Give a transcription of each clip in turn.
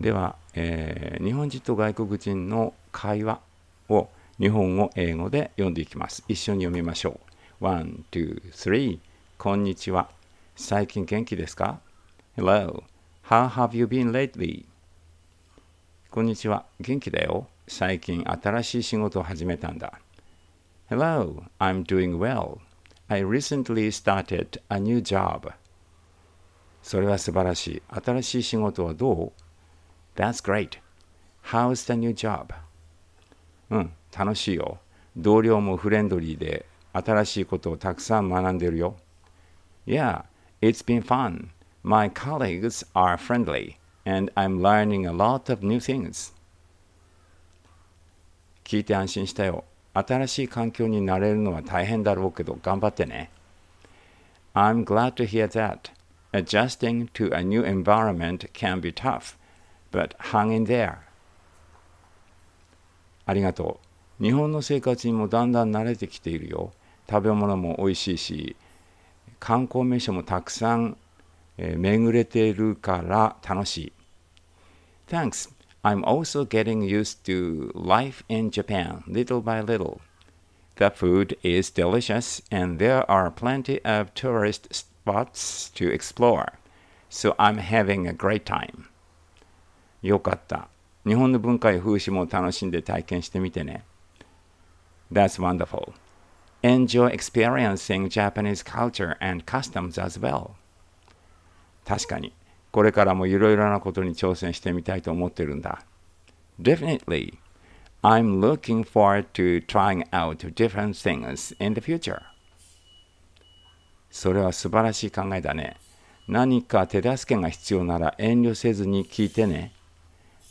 では、えー、日本人と外国人の会話を日本語、英語で読んでいきます。一緒に読みましょう。1、2、3、こんにちは。最近元気ですか ?Hello, how have you been lately? こんにちは。元気だよ。最近新しい仕事を始めたんだ。Hello, I'm doing well. I recently started a new job. それは素晴らしい。新しい仕事はどう That's great. How's the new job? うん、楽しいよ。同僚もフレンドリーで新しいことをたくさん学んでるよ。Yeah, it's been fun. My colleagues are friendly and I'm learning a lot of new things. 聞いて安心したよ。新しい環境になれるのは大変だろうけど頑張ってね。I'm glad to hear that. Adjusting to a new environment can be tough. but hang in there. ありがとう。日本の生活にもだんだん慣れてきているよ。食べ物もおいしいし、観光名所もたくさん巡れているから楽しい。Thanks. I'm also getting used to life in Japan little by little. The food is delicious and there are plenty of tourist spots to explore. So I'm having a great time. よかった。日本の文化や風刺も楽しんで体験してみてね。That's wonderful. Enjoy experiencing Japanese culture and customs as well. 確かに、これからもいろいろなことに挑戦してみたいと思ってるんだ。Definitely, I'm looking forward to trying out different things in the future. それは素晴らしい考えだね。何か手助けが必要なら遠慮せずに聞いてね。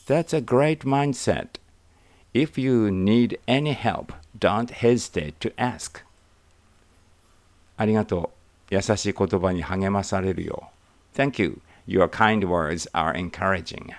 That's a great mindset. If you need any help, don't hesitate to ask. ありがとう。優しい言葉に励まされるよ。Thank you. Your kind words are encouraging.